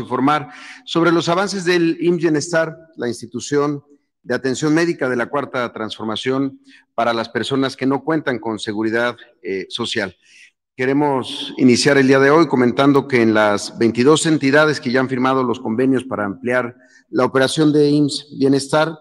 informar sobre los avances del IMSS-Bienestar, la institución de atención médica de la cuarta transformación para las personas que no cuentan con seguridad eh, social. Queremos iniciar el día de hoy comentando que en las 22 entidades que ya han firmado los convenios para ampliar la operación de IMSS Bienestar,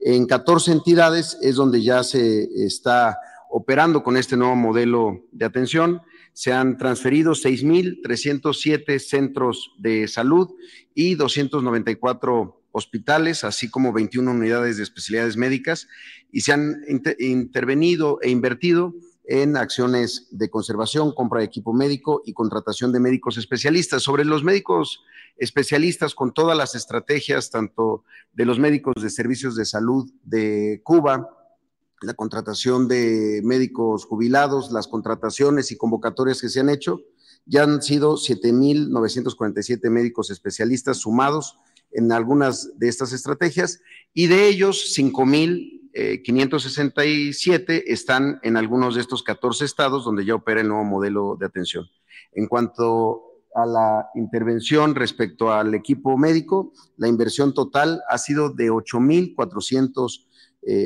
en 14 entidades es donde ya se está operando con este nuevo modelo de atención se han transferido 6.307 centros de salud y 294 hospitales, así como 21 unidades de especialidades médicas, y se han intervenido e invertido en acciones de conservación, compra de equipo médico y contratación de médicos especialistas. Sobre los médicos especialistas, con todas las estrategias, tanto de los médicos de servicios de salud de Cuba, la contratación de médicos jubilados, las contrataciones y convocatorias que se han hecho, ya han sido 7.947 médicos especialistas sumados en algunas de estas estrategias y de ellos 5.567 eh, están en algunos de estos 14 estados donde ya opera el nuevo modelo de atención. En cuanto a la intervención respecto al equipo médico, la inversión total ha sido de 8.400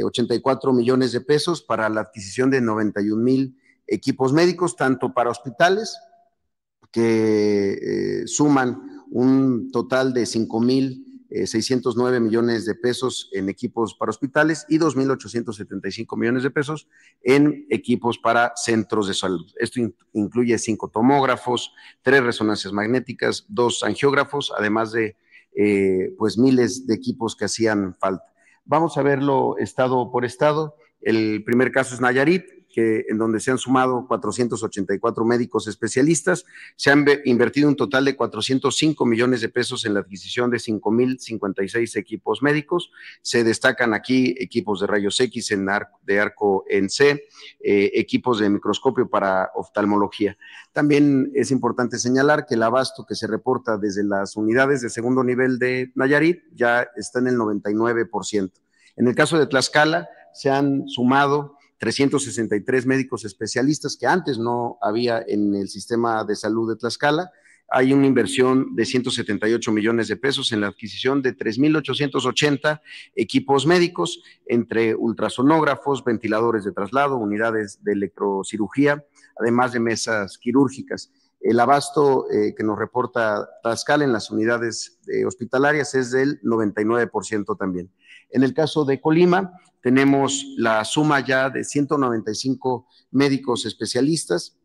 84 eh, millones de pesos para la adquisición de 91 mil equipos médicos, tanto para hospitales, que eh, suman un total de 5 mil 609 eh, millones de pesos en equipos para hospitales y 2.875 millones de pesos en equipos para centros de salud. Esto incluye cinco tomógrafos, tres resonancias magnéticas, dos angiógrafos, además de pues miles de equipos que hacían falta. Vamos a verlo estado por estado. El primer caso es Nayarit en donde se han sumado 484 médicos especialistas. Se han invertido un total de 405 millones de pesos en la adquisición de 5.056 equipos médicos. Se destacan aquí equipos de rayos X de arco en C, eh, equipos de microscopio para oftalmología. También es importante señalar que el abasto que se reporta desde las unidades de segundo nivel de Nayarit ya está en el 99%. En el caso de Tlaxcala, se han sumado 363 médicos especialistas que antes no había en el sistema de salud de Tlaxcala. Hay una inversión de 178 millones de pesos en la adquisición de 3.880 equipos médicos, entre ultrasonógrafos, ventiladores de traslado, unidades de electrocirugía, además de mesas quirúrgicas. El abasto eh, que nos reporta Tlaxcala en las unidades eh, hospitalarias es del 99% también. En el caso de Colima, tenemos la suma ya de 195 médicos especialistas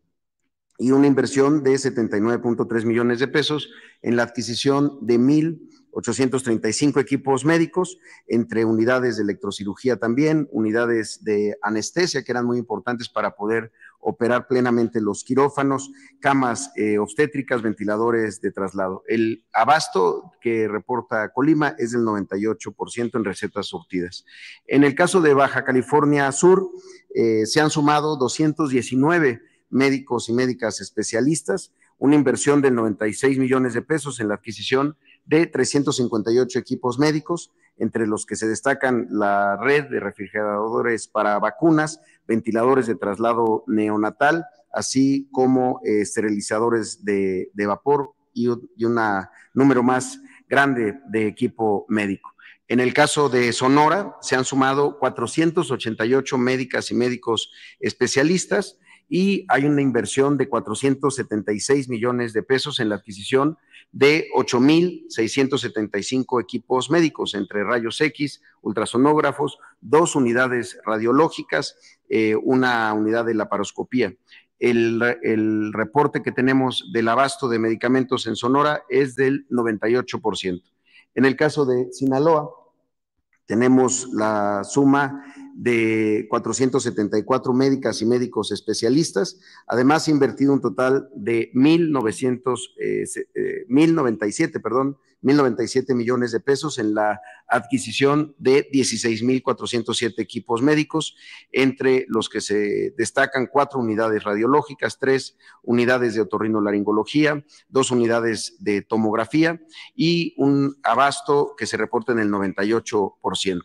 y una inversión de 79.3 millones de pesos en la adquisición de mil 835 equipos médicos, entre unidades de electrocirugía también, unidades de anestesia que eran muy importantes para poder operar plenamente los quirófanos, camas eh, obstétricas, ventiladores de traslado. El abasto que reporta Colima es del 98% en recetas surtidas. En el caso de Baja California Sur, eh, se han sumado 219 médicos y médicas especialistas, una inversión de 96 millones de pesos en la adquisición de 358 equipos médicos, entre los que se destacan la red de refrigeradores para vacunas, ventiladores de traslado neonatal, así como eh, esterilizadores de, vapor y, y un número más grande de equipo médico. En el caso de Sonora, se han sumado 488 médicas y médicos especialistas y hay una inversión de 476 millones de pesos en la adquisición de 8.675 equipos médicos, entre rayos X, ultrasonógrafos, dos unidades radiológicas, eh, una unidad de laparoscopía. El, el reporte que tenemos del abasto de medicamentos en Sonora es del 98%. En el caso de Sinaloa, tenemos la suma de 474 médicas y médicos especialistas. Además, ha invertido un total de 1.900, 1.097, eh, eh, perdón, 1.097 millones de pesos en la adquisición de 16.407 equipos médicos, entre los que se destacan cuatro unidades radiológicas, tres unidades de otorrinolaringología, dos unidades de tomografía y un abasto que se reporta en el 98%.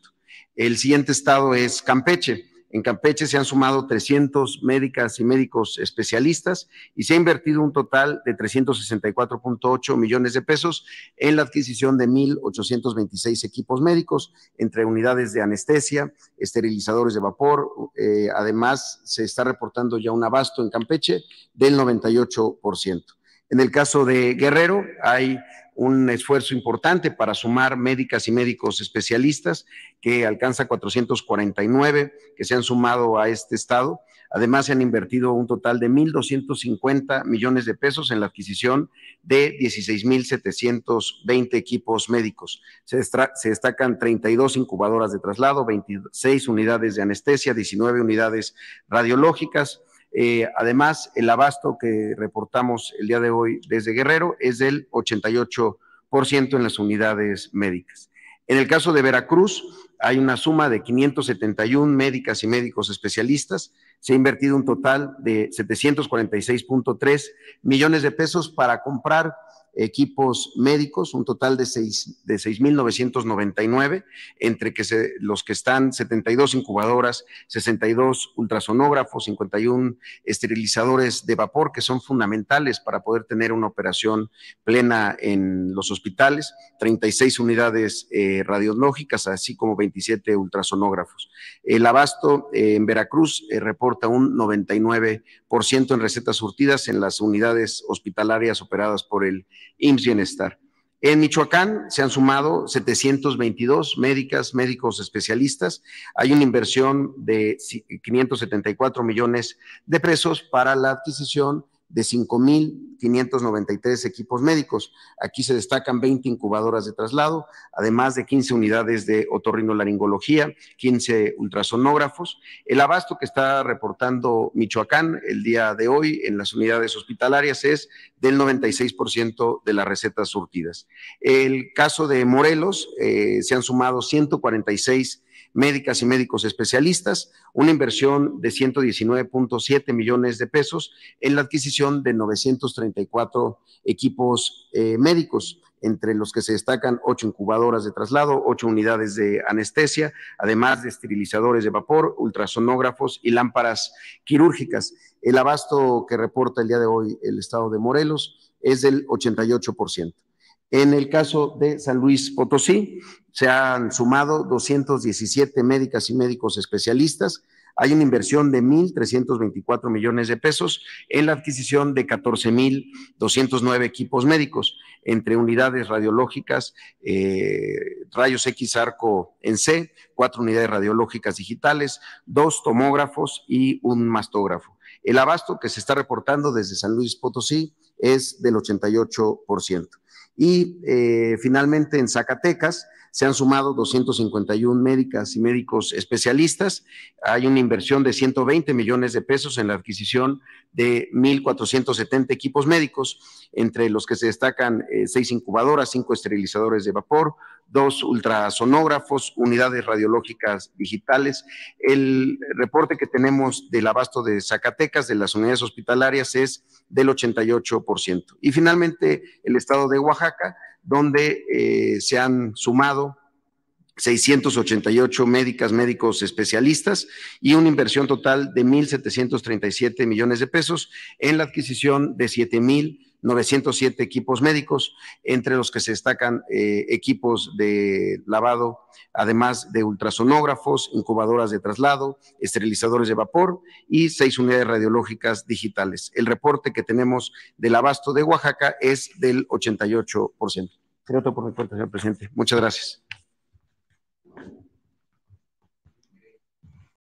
El siguiente estado es Campeche. En Campeche se han sumado 300 médicas y médicos especialistas y se ha invertido un total de 364.8 millones de pesos en la adquisición de 1.826 equipos médicos entre unidades de anestesia, esterilizadores de vapor. Eh, además, se está reportando ya un abasto en Campeche del 98%. En el caso de Guerrero, hay un esfuerzo importante para sumar médicas y médicos especialistas que alcanza 449 que se han sumado a este estado. Además, se han invertido un total de 1.250 millones de pesos en la adquisición de 16.720 equipos médicos. Se, destacan 32 incubadoras de traslado, 26 unidades de anestesia, 19 unidades radiológicas, eh, además, el abasto que reportamos el día de hoy desde Guerrero es del 88% en las unidades médicas. En el caso de Veracruz, hay una suma de 571 médicas y médicos especialistas. Se ha invertido un total de 746.3 millones de pesos para comprar equipos médicos, un total de de 6.999, entre que se, los que están 72 incubadoras, 62 ultrasonógrafos, 51 esterilizadores de vapor, que son fundamentales para poder tener una operación plena en los hospitales, 36 unidades eh, radiológicas, así como 20 ultrasonógrafos. El abasto eh, en Veracruz eh, reporta un 99% en recetas surtidas en las unidades hospitalarias operadas por el IMSS Bienestar. En Michoacán se han sumado 722 médicas, médicos especialistas. Hay una inversión de 574 millones de pesos para la adquisición de 5 mil 593 equipos médicos. Aquí se destacan 20 incubadoras de traslado, además de 15 unidades de otorrinolaringología, 15 ultrasonógrafos. El abasto que está reportando Michoacán el día de hoy en las unidades hospitalarias es del 96% de las recetas surtidas. El caso de Morelos, eh, se han sumado 146 médicas y médicos especialistas, una inversión de 119.7 millones de pesos en la adquisición de 934 equipos eh, médicos entre los que se destacan ocho incubadoras de traslado, ocho unidades de anestesia, además de esterilizadores de vapor, ultrasonógrafos y lámparas quirúrgicas. El abasto que reporta el día de hoy el estado de Morelos es del 88%. En el caso de San Luis Potosí, se han sumado 217 médicas y médicos especialistas. Hay una inversión de 1.324 millones de pesos en la adquisición de 14.209 equipos médicos, entre unidades radiológicas, eh, rayos X arco en C, cuatro unidades radiológicas digitales, dos tomógrafos y un mastógrafo. El abasto que se está reportando desde San Luis Potosí es del 88%. Y eh, finalmente en Zacatecas se han sumado 251 médicas y médicos especialistas. Hay una inversión de 120 millones de pesos en la adquisición de 1.470 equipos médicos, entre los que se destacan eh, seis incubadoras, cinco esterilizadores de vapor, dos ultrasonógrafos, unidades radiológicas digitales. El reporte que tenemos del abasto de Zacatecas, de las unidades hospitalarias, es del 88%. Y finalmente, el estado de Oaxaca, donde eh, se han sumado 688 médicas, médicos especialistas y una inversión total de 1.737 millones de pesos en la adquisición de 7.907 equipos médicos, entre los que se destacan eh, equipos de lavado, además de ultrasonógrafos, incubadoras de traslado, esterilizadores de vapor y seis unidades radiológicas digitales. El reporte que tenemos del abasto de Oaxaca es del 88%. Creo por mi cuenta, señor presidente. Muchas gracias.